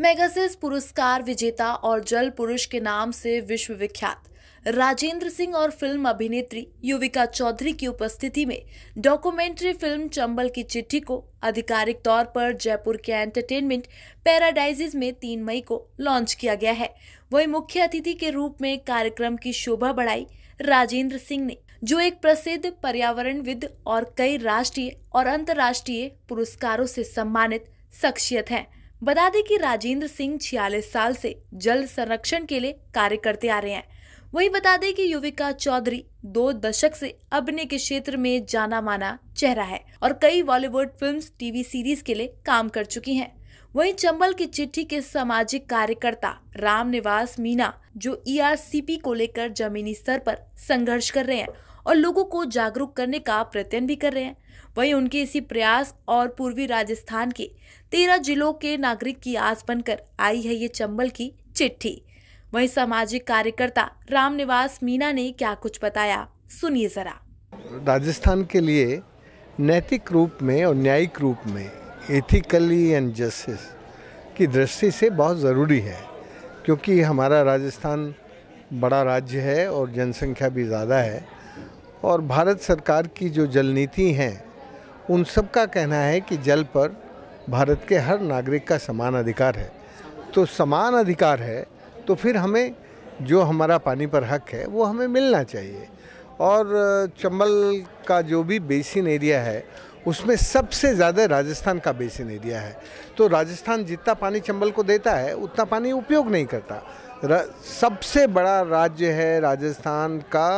मैगसेस पुरस्कार विजेता और जल पुरुष के नाम से विश्वविख्यात राजेंद्र सिंह और फिल्म अभिनेत्री युविका चौधरी की उपस्थिति में डॉक्यूमेंट्री फिल्म चंबल की चिट्ठी को आधिकारिक तौर पर जयपुर के एंटरटेनमेंट पैराडाइजेज में तीन मई को लॉन्च किया गया है वही मुख्य अतिथि के रूप में कार्यक्रम की शोभा बढ़ाई राजेंद्र सिंह ने जो एक प्रसिद्ध पर्यावरणविद और कई राष्ट्रीय और अंतर्राष्ट्रीय पुरस्कारों से सम्मानित शख्सियत हैं बता दें कि राजेंद्र सिंह छियालीस साल से जल संरक्षण के लिए कार्य करते आ रहे हैं वही बता दें कि युविका चौधरी दो दशक से अभिनय के क्षेत्र में जाना माना चेहरा है और कई बॉलीवुड फिल्म्स टीवी सीरीज के लिए काम कर चुकी हैं। वहीं चंबल की चिट्ठी के सामाजिक कार्यकर्ता रामनिवास मीना जो ईआरसीपी e को लेकर जमीनी स्तर पर संघर्ष कर रहे हैं और लोगों को जागरूक करने का प्रयत्न भी कर रहे हैं वहीं उनके इसी प्रयास और पूर्वी राजस्थान के तेरह जिलों के नागरिक की आस बनकर आई है ये चंबल की चिट्ठी वहीं सामाजिक कार्यकर्ता राम निवास मीना ने क्या कुछ बताया सुनिए जरा राजस्थान के लिए नैतिक रूप में और न्यायिक रूप में एथिकली एंड जस्टिस की दृष्टि से बहुत ज़रूरी है क्योंकि हमारा राजस्थान बड़ा राज्य है और जनसंख्या भी ज़्यादा है और भारत सरकार की जो जल नीति हैं उन सब का कहना है कि जल पर भारत के हर नागरिक का समान अधिकार है तो समान अधिकार है तो फिर हमें जो हमारा पानी पर हक है वो हमें मिलना चाहिए और चंबल का जो भी बेसिन एरिया है उसमें सबसे ज़्यादा राजस्थान का बेसिन एरिया है तो राजस्थान जितना पानी चंबल को देता है उतना पानी उपयोग नहीं करता सबसे बड़ा राज्य है राजस्थान का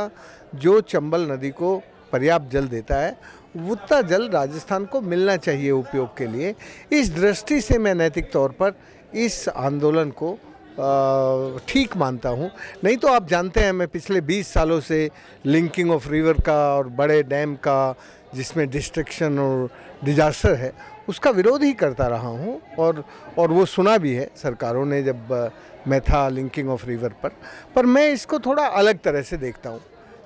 जो चंबल नदी को पर्याप्त जल देता है उतना जल राजस्थान को मिलना चाहिए उपयोग के लिए इस दृष्टि से मैं नैतिक तौर पर इस आंदोलन को ठीक मानता हूँ नहीं तो आप जानते हैं मैं पिछले 20 सालों से लिंकिंग ऑफ रिवर का और बड़े डैम का जिसमें डिस्ट्रक्शन और डिजास्टर है उसका विरोध ही करता रहा हूँ और और वो सुना भी है सरकारों ने जब मैं था लिंकिंग ऑफ रिवर पर पर मैं इसको थोड़ा अलग तरह से देखता हूँ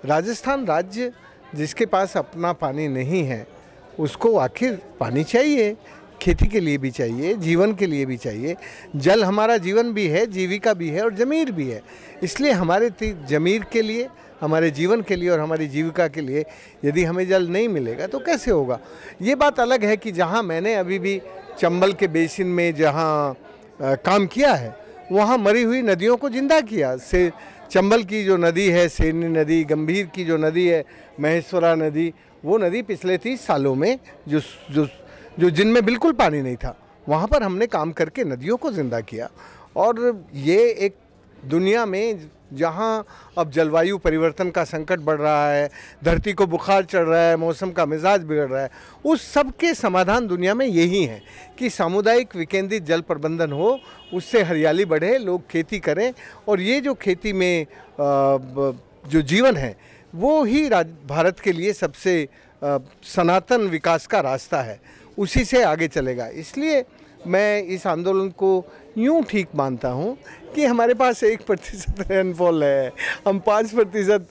राजस्थान राज्य जिसके पास अपना पानी नहीं है उसको आखिर पानी चाहिए खेती के लिए भी चाहिए जीवन के लिए भी चाहिए जल हमारा जीवन भी है जीविका भी है और ज़मीर भी है इसलिए हमारे ज़मीर के लिए हमारे जीवन के लिए और हमारी जीविका के लिए यदि हमें जल नहीं मिलेगा तो कैसे होगा ये बात अलग है कि जहाँ मैंने अभी भी चंबल के बेसिन में जहाँ काम किया है वहाँ मरी हुई नदियों को ज़िंदा किया से चंबल की जो नदी है सेनी नदी गंभीर की जो नदी है महेश्वरा नदी वो नदी पिछले तीस सालों में जो जो जो जिनमें बिल्कुल पानी नहीं था वहाँ पर हमने काम करके नदियों को ज़िंदा किया और ये एक दुनिया में जहाँ अब जलवायु परिवर्तन का संकट बढ़ रहा है धरती को बुखार चढ़ रहा है मौसम का मिजाज बिगड़ रहा है उस सब के समाधान दुनिया में यही है कि सामुदायिक विकेंद्रित जल प्रबंधन हो उससे हरियाली बढ़े लोग खेती करें और ये जो खेती में जो जीवन है वो ही भारत के लिए सबसे सनातन विकास का रास्ता है उसी से आगे चलेगा इसलिए मैं इस आंदोलन को यूँ ठीक मानता हूँ कि हमारे पास एक प्रतिशत रेनफॉल है हम पाँच प्रतिशत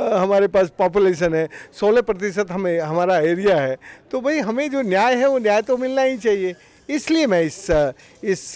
हमारे पास पॉपुलेशन है सोलह प्रतिशत हमें हमारा एरिया है तो भाई हमें जो न्याय है वो न्याय तो मिलना ही चाहिए इसलिए मैं इस इस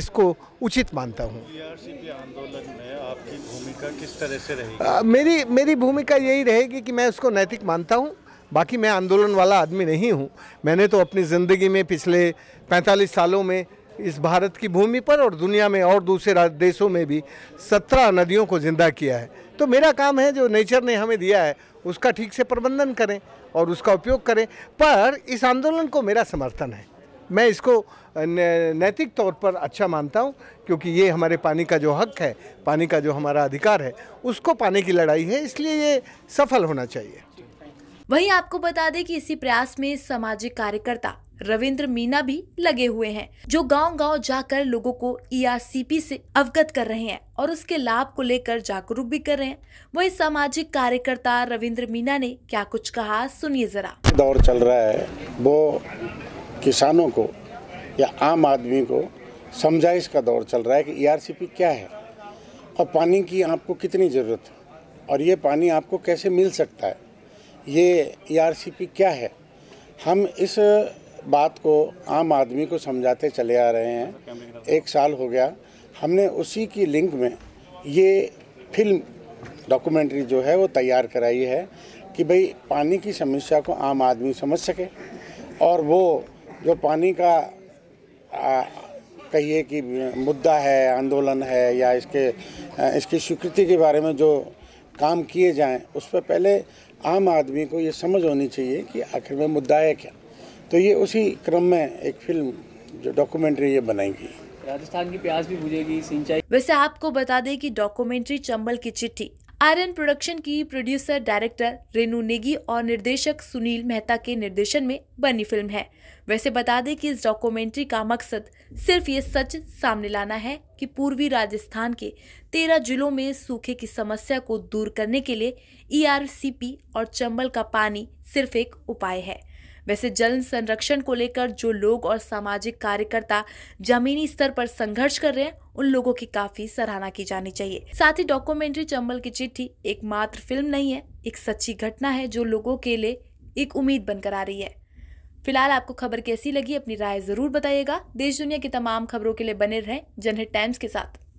इसको उचित मानता हूँ आंदोलन में आपकी भूमिका किस तरह से रहेगी मेरी मेरी भूमिका यही रहेगी कि मैं उसको नैतिक मानता हूँ बाकी मैं आंदोलन वाला आदमी नहीं हूँ मैंने तो अपनी ज़िंदगी में पिछले 45 सालों में इस भारत की भूमि पर और दुनिया में और दूसरे देशों में भी सत्रह नदियों को ज़िंदा किया है तो मेरा काम है जो नेचर ने हमें दिया है उसका ठीक से प्रबंधन करें और उसका उपयोग करें पर इस आंदोलन को मेरा समर्थन है मैं इसको नैतिक तौर पर अच्छा मानता हूँ क्योंकि ये हमारे पानी का जो हक है पानी का जो हमारा अधिकार है उसको पाने की लड़ाई है इसलिए ये सफल होना चाहिए वहीं आपको बता दें कि इसी प्रयास में सामाजिक कार्यकर्ता रविंद्र मीना भी लगे हुए हैं जो गांव-गांव जाकर लोगों को ईआरसीपी e से अवगत कर रहे हैं और उसके लाभ को लेकर जागरूक भी कर रहे हैं वही सामाजिक कार्यकर्ता रविंद्र मीना ने क्या कुछ कहा सुनिए जरा दौर चल रहा है वो किसानों को या आम आदमी को समझाइश का दौर चल रहा है कि ईआरसीपी e क्या है और पानी की आपको कितनी ज़रूरत है और ये पानी आपको कैसे मिल सकता है ये ईआरसीपी e क्या है हम इस बात को आम आदमी को समझाते चले आ रहे हैं एक साल हो गया हमने उसी की लिंक में ये फिल्म डॉक्यूमेंट्री जो है वो तैयार कराई है कि भाई पानी की समस्या को आम आदमी समझ सके और वो जो पानी का आ, कहिए कि मुद्दा है आंदोलन है या इसके इसकी स्वीकृति के बारे में जो काम किए जाएं उस पर पहले आम आदमी को ये समझ होनी चाहिए कि आखिर में मुद्दा है क्या तो ये उसी क्रम में एक फिल्म जो डॉक्यूमेंट्री ये बनाएगी राजस्थान की प्याज भी बुझेगी सिंचाई वैसे आपको बता दें कि डॉक्यूमेंट्री चंबल की चिट्ठी आर्यन प्रोडक्शन की प्रोड्यूसर डायरेक्टर रेनू नेगी और निर्देशक सुनील मेहता के निर्देशन में बनी फिल्म है वैसे बता दें कि इस डॉक्यूमेंट्री का मकसद सिर्फ ये सच सामने लाना है कि पूर्वी राजस्थान के तेरह जिलों में सूखे की समस्या को दूर करने के लिए ईआरसीपी e और चंबल का पानी सिर्फ एक उपाय है वैसे जल संरक्षण को लेकर जो लोग और सामाजिक कार्यकर्ता जमीनी स्तर पर संघर्ष कर रहे हैं उन लोगों की काफी सराहना की जानी चाहिए साथ ही डॉक्यूमेंट्री चंबल की चिट्ठी एक मात्र फिल्म नहीं है एक सच्ची घटना है जो लोगों के लिए एक उम्मीद बनकर आ रही है फिलहाल आपको खबर कैसी लगी अपनी राय जरूर बताइएगा देश दुनिया की तमाम खबरों के लिए बने रहें जनहित टाइम्स के साथ